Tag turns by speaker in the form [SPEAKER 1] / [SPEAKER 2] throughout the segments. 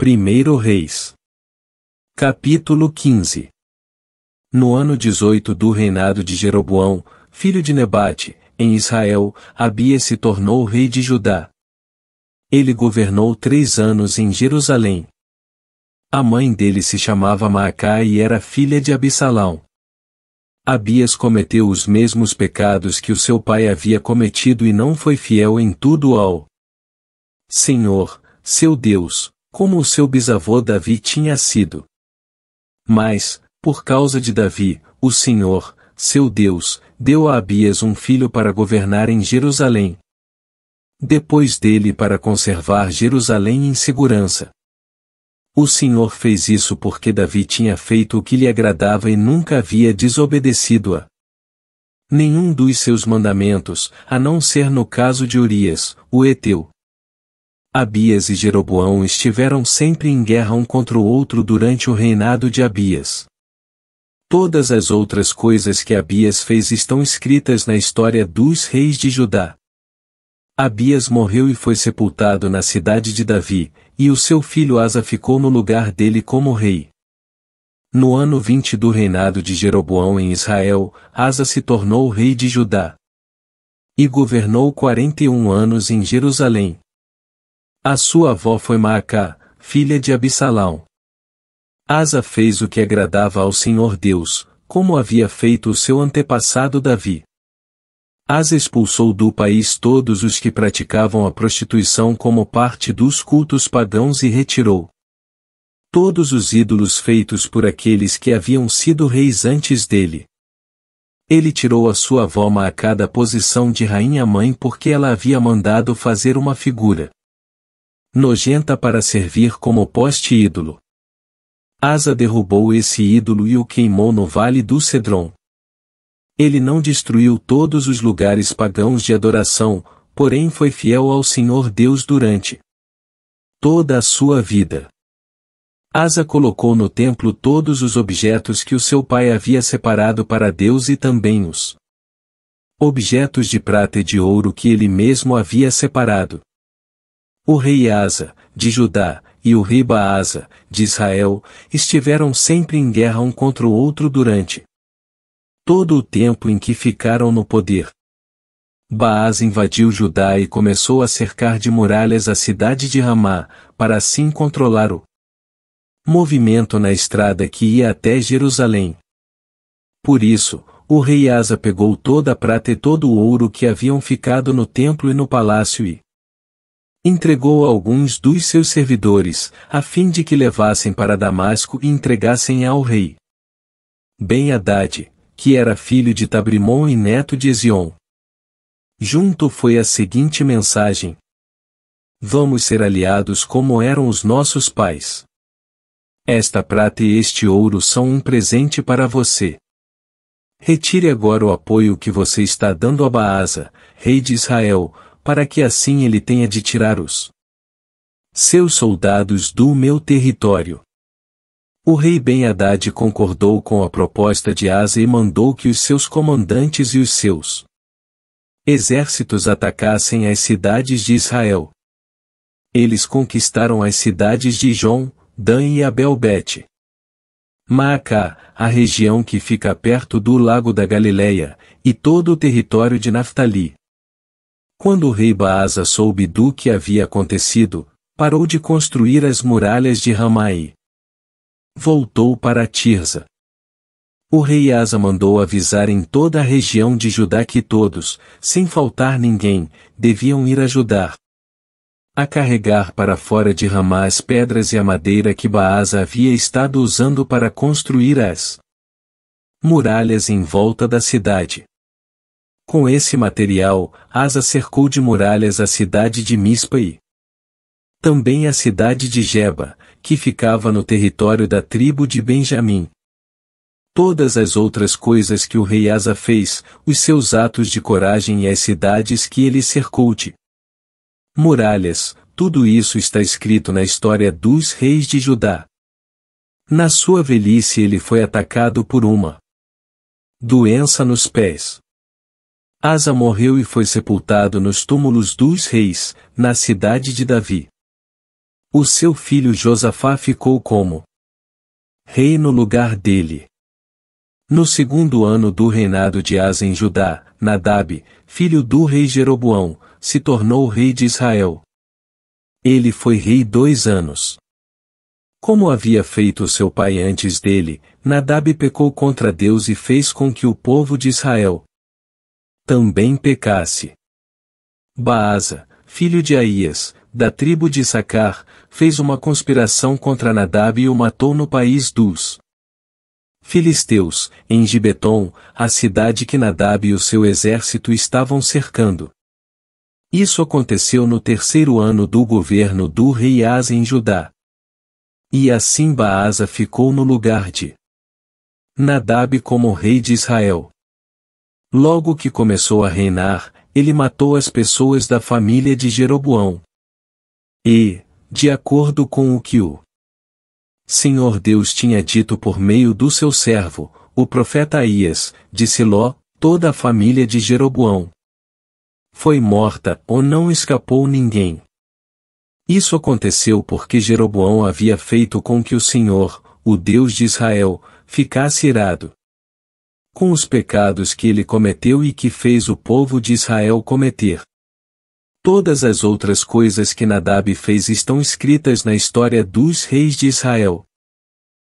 [SPEAKER 1] 1 Reis. Capítulo 15 No ano 18 do reinado de Jeroboão, filho de Nebate, em Israel, Abia se tornou rei de Judá. Ele governou três anos em Jerusalém. A mãe dele se chamava Maacá e era filha de Absalão. Abias cometeu os mesmos pecados que o seu pai havia cometido e não foi fiel em tudo ao Senhor, seu Deus como o seu bisavô Davi tinha sido. Mas, por causa de Davi, o Senhor, seu Deus, deu a Abias um filho para governar em Jerusalém. Depois dele para conservar Jerusalém em segurança. O Senhor fez isso porque Davi tinha feito o que lhe agradava e nunca havia desobedecido a nenhum dos seus mandamentos, a não ser no caso de Urias, o Eteu. Abias e Jeroboão estiveram sempre em guerra um contra o outro durante o reinado de Abias. Todas as outras coisas que Abias fez estão escritas na história dos reis de Judá. Abias morreu e foi sepultado na cidade de Davi, e o seu filho Asa ficou no lugar dele como rei. No ano 20 do reinado de Jeroboão em Israel, Asa se tornou rei de Judá. E governou 41 anos em Jerusalém. A sua avó foi Maacá, filha de Absalão. Asa fez o que agradava ao Senhor Deus, como havia feito o seu antepassado Davi. Asa expulsou do país todos os que praticavam a prostituição como parte dos cultos pagãos e retirou todos os ídolos feitos por aqueles que haviam sido reis antes dele. Ele tirou a sua avó Maacá da posição de rainha-mãe porque ela havia mandado fazer uma figura nojenta para servir como poste ídolo. Asa derrubou esse ídolo e o queimou no vale do Cedron. Ele não destruiu todos os lugares pagãos de adoração, porém foi fiel ao Senhor Deus durante toda a sua vida. Asa colocou no templo todos os objetos que o seu pai havia separado para Deus e também os objetos de prata e de ouro que ele mesmo havia separado. O rei Asa, de Judá, e o rei Baasa, de Israel, estiveram sempre em guerra um contra o outro durante todo o tempo em que ficaram no poder. Baasa invadiu Judá e começou a cercar de muralhas a cidade de Ramá, para assim controlar o movimento na estrada que ia até Jerusalém. Por isso, o rei Asa pegou toda a prata e todo o ouro que haviam ficado no templo e no palácio e entregou alguns dos seus servidores, a fim de que levassem para Damasco e entregassem ao rei. Bem Haddad, que era filho de Tabrimon e neto de Ezion. Junto foi a seguinte mensagem. Vamos ser aliados como eram os nossos pais. Esta prata e este ouro são um presente para você. Retire agora o apoio que você está dando a Baasa, rei de Israel, para que assim ele tenha de tirar os seus soldados do meu território. O rei Ben-Hadad concordou com a proposta de Asa e mandou que os seus comandantes e os seus exércitos atacassem as cidades de Israel. Eles conquistaram as cidades de Jom, Dan e Abelbete. Maacá, a região que fica perto do Lago da Galileia, e todo o território de Naftali. Quando o rei Baasa soube do que havia acontecido, parou de construir as muralhas de Ramai. Voltou para Tirza. O rei Asa mandou avisar em toda a região de Judá que todos, sem faltar ninguém, deviam ir ajudar. A carregar para fora de Ramá as pedras e a madeira que Baasa havia estado usando para construir as muralhas em volta da cidade. Com esse material, Asa cercou de muralhas a cidade de Mispa e também a cidade de Jeba, que ficava no território da tribo de Benjamim. Todas as outras coisas que o rei Asa fez, os seus atos de coragem e as cidades que ele cercou de muralhas, tudo isso está escrito na história dos reis de Judá. Na sua velhice ele foi atacado por uma doença nos pés. Asa morreu e foi sepultado nos túmulos dos reis, na cidade de Davi. O seu filho Josafá ficou como rei no lugar dele. No segundo ano do reinado de Asa em Judá, Nadab, filho do rei Jeroboão, se tornou rei de Israel. Ele foi rei dois anos. Como havia feito seu pai antes dele, Nadab pecou contra Deus e fez com que o povo de Israel também pecasse. Baasa, filho de Aías, da tribo de Sacar, fez uma conspiração contra Nadab e o matou no país dos Filisteus, em Gibeton, a cidade que Nadab e o seu exército estavam cercando. Isso aconteceu no terceiro ano do governo do rei Asa em Judá. E assim Baasa ficou no lugar de Nadab como rei de Israel. Logo que começou a reinar, ele matou as pessoas da família de Jeroboão. E, de acordo com o que o Senhor Deus tinha dito por meio do seu servo, o profeta Aías, disse Ló, toda a família de Jeroboão foi morta ou não escapou ninguém. Isso aconteceu porque Jeroboão havia feito com que o Senhor, o Deus de Israel, ficasse irado com os pecados que ele cometeu e que fez o povo de Israel cometer. Todas as outras coisas que Nadab fez estão escritas na história dos reis de Israel.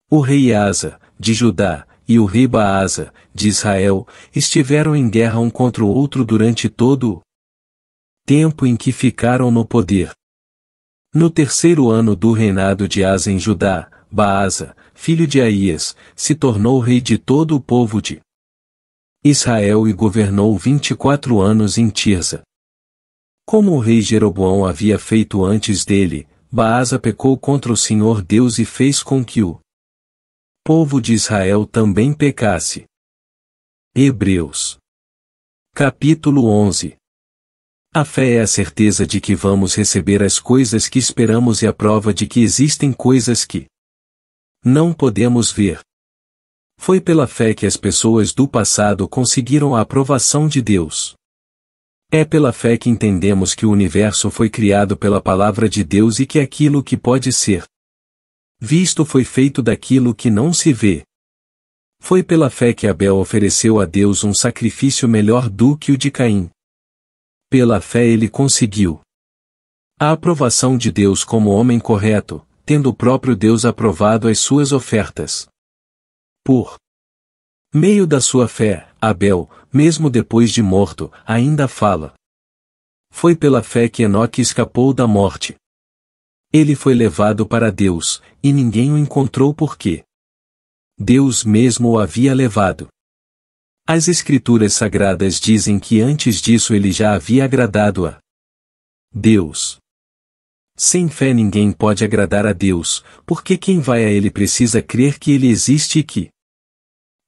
[SPEAKER 1] O rei Asa, de Judá, e o rei Baasa, de Israel, estiveram em guerra um contra o outro durante todo o tempo em que ficaram no poder. No terceiro ano do reinado de Asa em Judá, Baasa, filho de Aías, se tornou rei de todo o povo de Israel e governou vinte e quatro anos em Tirza. Como o rei Jeroboão havia feito antes dele, Baasa pecou contra o Senhor Deus e fez com que o povo de Israel também pecasse. Hebreus Capítulo 11 A fé é a certeza de que vamos receber as coisas que esperamos e a prova de que existem coisas que não podemos ver. Foi pela fé que as pessoas do passado conseguiram a aprovação de Deus. É pela fé que entendemos que o universo foi criado pela palavra de Deus e que é aquilo que pode ser visto foi feito daquilo que não se vê. Foi pela fé que Abel ofereceu a Deus um sacrifício melhor do que o de Caim. Pela fé ele conseguiu a aprovação de Deus como homem correto, tendo o próprio Deus aprovado as suas ofertas. Por meio da sua fé, Abel, mesmo depois de morto, ainda fala. Foi pela fé que Enoque escapou da morte. Ele foi levado para Deus, e ninguém o encontrou porque Deus mesmo o havia levado. As Escrituras Sagradas dizem que antes disso ele já havia agradado a Deus. Sem fé ninguém pode agradar a Deus, porque quem vai a Ele precisa crer que Ele existe e que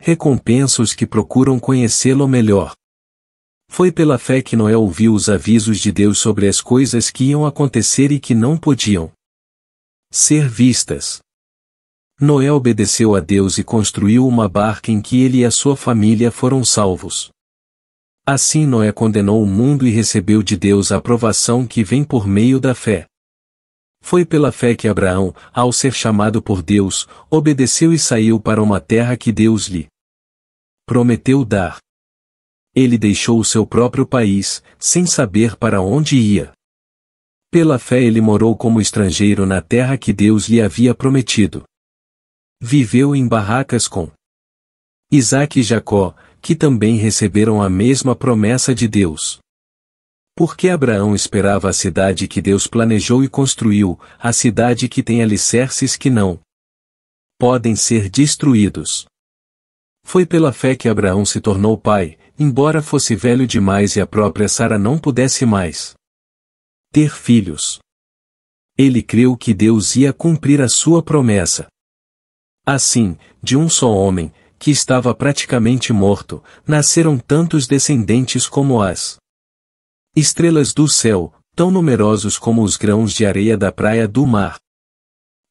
[SPEAKER 1] recompensa os que procuram conhecê-lo melhor. Foi pela fé que Noé ouviu os avisos de Deus sobre as coisas que iam acontecer e que não podiam ser vistas. Noé obedeceu a Deus e construiu uma barca em que ele e a sua família foram salvos. Assim Noé condenou o mundo e recebeu de Deus a aprovação que vem por meio da fé. Foi pela fé que Abraão, ao ser chamado por Deus, obedeceu e saiu para uma terra que Deus lhe prometeu dar. Ele deixou o seu próprio país, sem saber para onde ia. Pela fé ele morou como estrangeiro na terra que Deus lhe havia prometido. Viveu em barracas com Isaac e Jacó, que também receberam a mesma promessa de Deus. Porque Abraão esperava a cidade que Deus planejou e construiu, a cidade que tem alicerces que não podem ser destruídos. Foi pela fé que Abraão se tornou pai, embora fosse velho demais e a própria Sara não pudesse mais ter filhos. Ele creu que Deus ia cumprir a sua promessa. Assim, de um só homem, que estava praticamente morto, nasceram tantos descendentes como as Estrelas do céu, tão numerosos como os grãos de areia da praia do mar.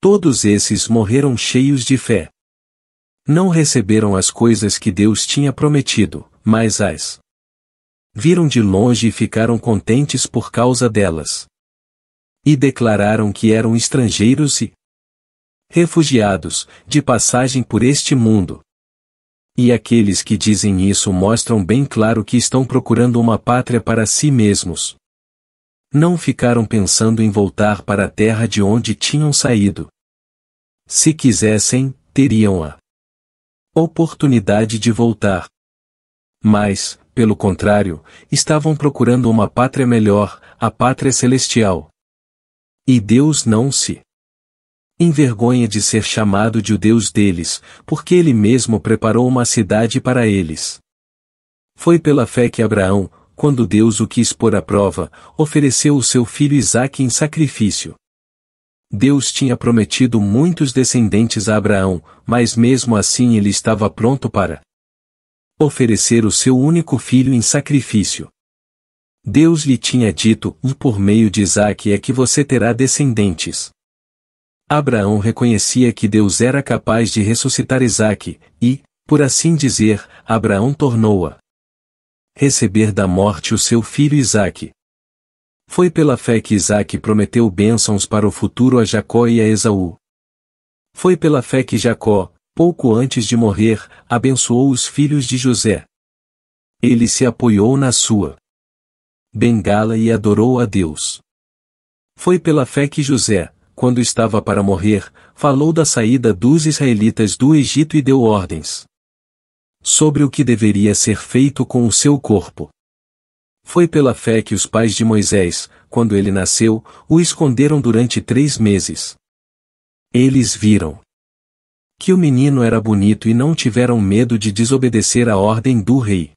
[SPEAKER 1] Todos esses morreram cheios de fé. Não receberam as coisas que Deus tinha prometido, mas as viram de longe e ficaram contentes por causa delas. E declararam que eram estrangeiros e refugiados, de passagem por este mundo. E aqueles que dizem isso mostram bem claro que estão procurando uma pátria para si mesmos. Não ficaram pensando em voltar para a terra de onde tinham saído. Se quisessem, teriam a oportunidade de voltar. Mas, pelo contrário, estavam procurando uma pátria melhor, a pátria celestial. E Deus não se envergonha de ser chamado de o Deus deles, porque ele mesmo preparou uma cidade para eles. Foi pela fé que Abraão, quando Deus o quis pôr à prova, ofereceu o seu filho Isaque em sacrifício. Deus tinha prometido muitos descendentes a Abraão, mas mesmo assim ele estava pronto para oferecer o seu único filho em sacrifício. Deus lhe tinha dito, e por meio de Isaac é que você terá descendentes. Abraão reconhecia que Deus era capaz de ressuscitar Isaac, e, por assim dizer, Abraão tornou-a receber da morte o seu filho Isaac. Foi pela fé que Isaac prometeu bênçãos para o futuro a Jacó e a Esaú. Foi pela fé que Jacó, pouco antes de morrer, abençoou os filhos de José. Ele se apoiou na sua bengala e adorou a Deus. Foi pela fé que José, quando estava para morrer, falou da saída dos israelitas do Egito e deu ordens sobre o que deveria ser feito com o seu corpo. Foi pela fé que os pais de Moisés, quando ele nasceu, o esconderam durante três meses. Eles viram que o menino era bonito e não tiveram medo de desobedecer a ordem do rei.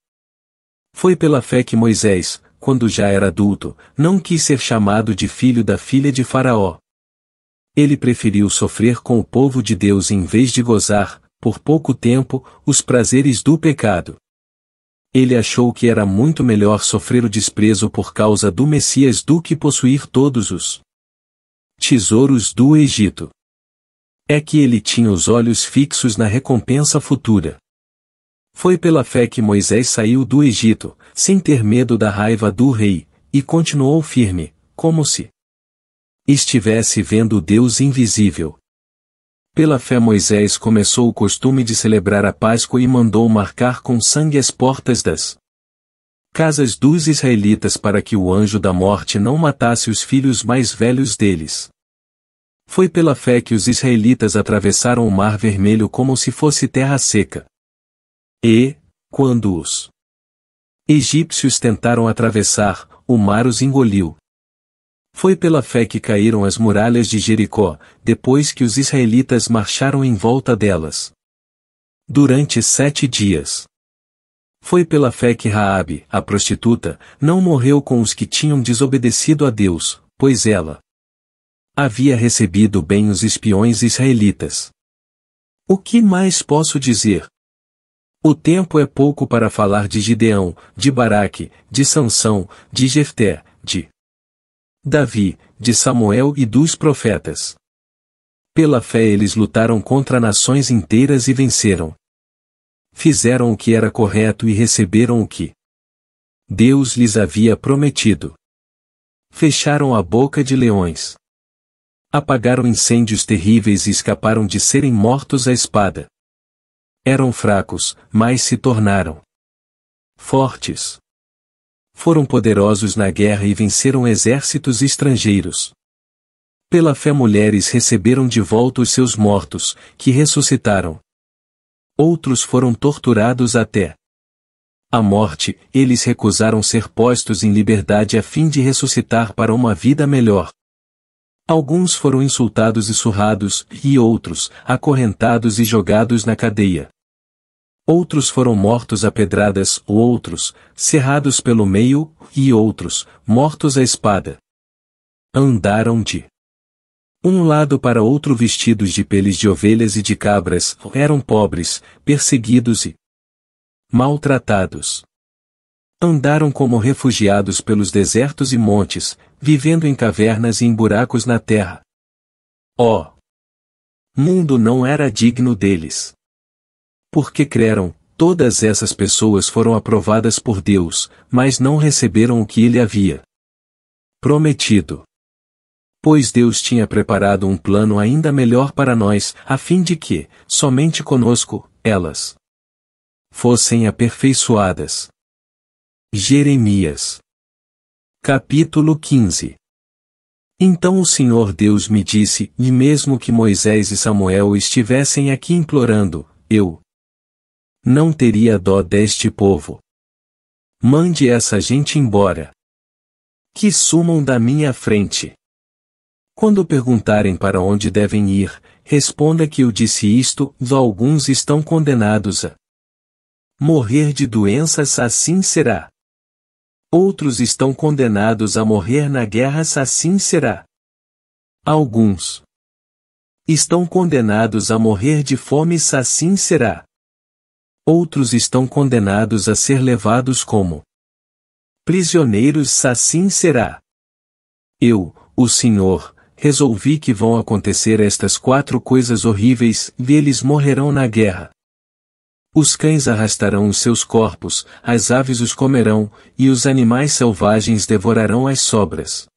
[SPEAKER 1] Foi pela fé que Moisés, quando já era adulto, não quis ser chamado de filho da filha de Faraó. Ele preferiu sofrer com o povo de Deus em vez de gozar, por pouco tempo, os prazeres do pecado. Ele achou que era muito melhor sofrer o desprezo por causa do Messias do que possuir todos os tesouros do Egito. É que ele tinha os olhos fixos na recompensa futura. Foi pela fé que Moisés saiu do Egito, sem ter medo da raiva do rei, e continuou firme, como se estivesse vendo o Deus invisível. Pela fé Moisés começou o costume de celebrar a Páscoa e mandou marcar com sangue as portas das casas dos israelitas para que o anjo da morte não matasse os filhos mais velhos deles. Foi pela fé que os israelitas atravessaram o mar vermelho como se fosse terra seca. E, quando os egípcios tentaram atravessar, o mar os engoliu, foi pela fé que caíram as muralhas de Jericó, depois que os israelitas marcharam em volta delas. Durante sete dias. Foi pela fé que Raabe, a prostituta, não morreu com os que tinham desobedecido a Deus, pois ela havia recebido bem os espiões israelitas. O que mais posso dizer? O tempo é pouco para falar de Gideão, de Baraque, de Sansão, de Jefté, de Davi, de Samuel e dos profetas. Pela fé eles lutaram contra nações inteiras e venceram. Fizeram o que era correto e receberam o que Deus lhes havia prometido. Fecharam a boca de leões. Apagaram incêndios terríveis e escaparam de serem mortos à espada. Eram fracos, mas se tornaram fortes foram poderosos na guerra e venceram exércitos estrangeiros. Pela fé mulheres receberam de volta os seus mortos, que ressuscitaram. Outros foram torturados até a morte, eles recusaram ser postos em liberdade a fim de ressuscitar para uma vida melhor. Alguns foram insultados e surrados, e outros, acorrentados e jogados na cadeia. Outros foram mortos a pedradas, outros, cerrados pelo meio, e outros, mortos à espada. Andaram de um lado para outro vestidos de peles de ovelhas e de cabras, eram pobres, perseguidos e maltratados. Andaram como refugiados pelos desertos e montes, vivendo em cavernas e em buracos na terra. Ó! Oh, mundo não era digno deles porque creram, todas essas pessoas foram aprovadas por Deus, mas não receberam o que ele havia prometido. Pois Deus tinha preparado um plano ainda melhor para nós, a fim de que, somente conosco, elas fossem aperfeiçoadas. Jeremias Capítulo 15 Então o Senhor Deus me disse, e mesmo que Moisés e Samuel estivessem aqui implorando, eu, não teria dó deste povo. Mande essa gente embora. Que sumam da minha frente. Quando perguntarem para onde devem ir, responda que eu disse isto, alguns estão condenados a morrer de doenças assim será. Outros estão condenados a morrer na guerra assim será. Alguns estão condenados a morrer de fome assim será outros estão condenados a ser levados como prisioneiros assim será. Eu, o Senhor, resolvi que vão acontecer estas quatro coisas horríveis, e eles morrerão na guerra. Os cães arrastarão os seus corpos, as aves os comerão, e os animais selvagens devorarão as sobras.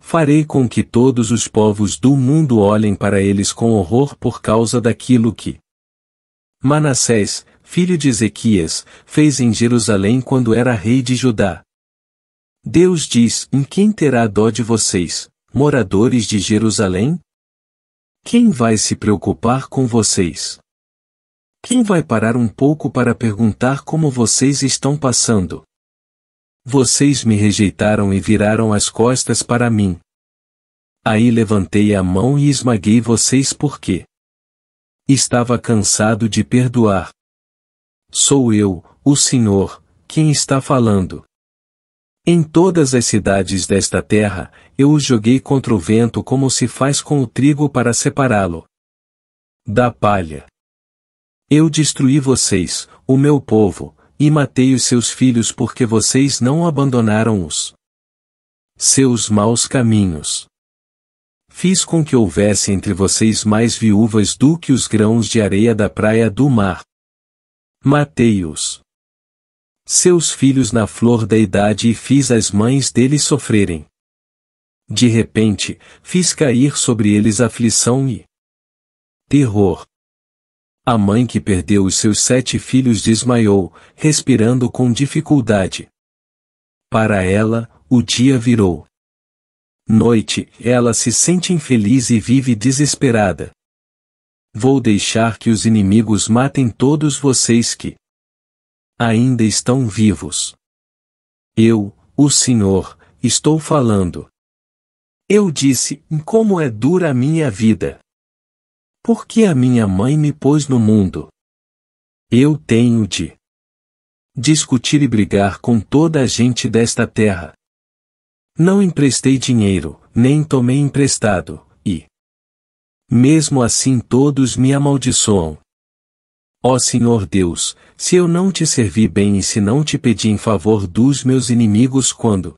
[SPEAKER 1] Farei com que todos os povos do mundo olhem para eles com horror por causa daquilo que Manassés, filho de Ezequias, fez em Jerusalém quando era rei de Judá. Deus diz: Em quem terá dó de vocês, moradores de Jerusalém? Quem vai se preocupar com vocês? Quem vai parar um pouco para perguntar como vocês estão passando? Vocês me rejeitaram e viraram as costas para mim. Aí levantei a mão e esmaguei vocês porque Estava cansado de perdoar. Sou eu, o Senhor, quem está falando. Em todas as cidades desta terra, eu os joguei contra o vento como se faz com o trigo para separá-lo da palha. Eu destruí vocês, o meu povo, e matei os seus filhos porque vocês não abandonaram os seus maus caminhos. Fiz com que houvesse entre vocês mais viúvas do que os grãos de areia da praia do mar. Matei-os. Seus filhos na flor da idade e fiz as mães deles sofrerem. De repente, fiz cair sobre eles aflição e terror. A mãe que perdeu os seus sete filhos desmaiou, respirando com dificuldade. Para ela, o dia virou. Noite, ela se sente infeliz e vive desesperada. Vou deixar que os inimigos matem todos vocês que ainda estão vivos. Eu, o Senhor, estou falando. Eu disse: Como é dura a minha vida! Porque a minha mãe me pôs no mundo. Eu tenho de discutir e brigar com toda a gente desta terra. Não emprestei dinheiro, nem tomei emprestado, e. Mesmo assim todos me amaldiçoam. Ó Senhor Deus, se eu não te servi bem e se não te pedi em favor dos meus inimigos quando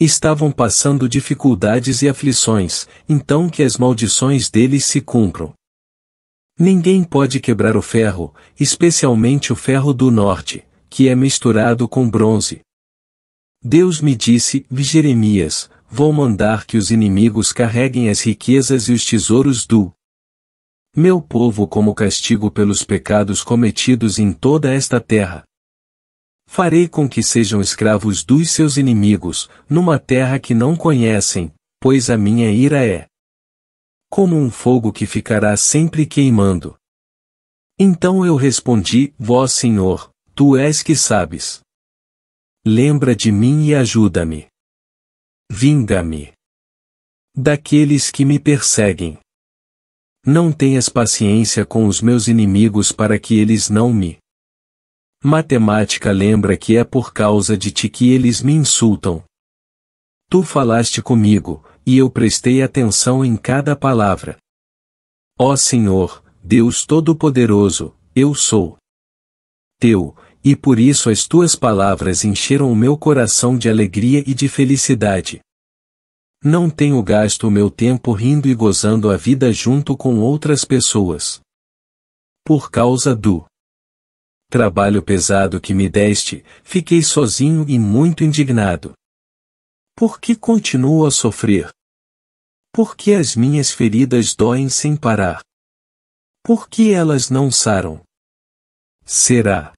[SPEAKER 1] estavam passando dificuldades e aflições, então que as maldições deles se cumpram. Ninguém pode quebrar o ferro, especialmente o ferro do norte, que é misturado com bronze. Deus me disse, Jeremias, vou mandar que os inimigos carreguem as riquezas e os tesouros do meu povo como castigo pelos pecados cometidos em toda esta terra. Farei com que sejam escravos dos seus inimigos, numa terra que não conhecem, pois a minha ira é como um fogo que ficará sempre queimando. Então eu respondi, Vós Senhor, Tu és que sabes. Lembra de mim e ajuda-me. Vinga-me. Daqueles que me perseguem. Não tenhas paciência com os meus inimigos para que eles não me. Matemática lembra que é por causa de ti que eles me insultam. Tu falaste comigo, e eu prestei atenção em cada palavra. Ó Senhor, Deus Todo-Poderoso, eu sou teu, e por isso as tuas palavras encheram o meu coração de alegria e de felicidade. Não tenho gasto o meu tempo rindo e gozando a vida junto com outras pessoas. Por causa do trabalho pesado que me deste, fiquei sozinho e muito indignado. Por que continuo a sofrer? Por que as minhas feridas doem sem parar? Por que elas não saram? Será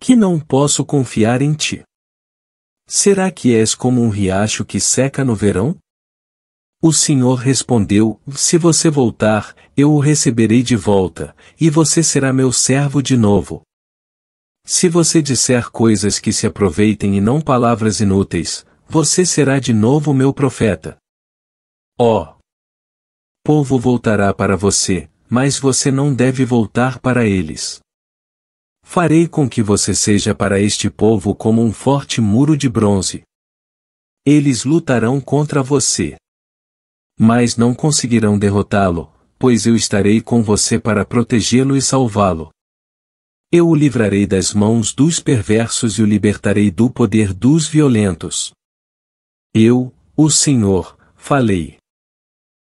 [SPEAKER 1] que não posso confiar em ti. Será que és como um riacho que seca no verão? O Senhor respondeu: Se você voltar, eu o receberei de volta, e você será meu servo de novo. Se você disser coisas que se aproveitem e não palavras inúteis, você será de novo meu profeta. Ó! Oh, povo voltará para você, mas você não deve voltar para eles farei com que você seja para este povo como um forte muro de bronze. Eles lutarão contra você. Mas não conseguirão derrotá-lo, pois eu estarei com você para protegê-lo e salvá-lo. Eu o livrarei das mãos dos perversos e o libertarei do poder dos violentos. Eu, o Senhor, falei.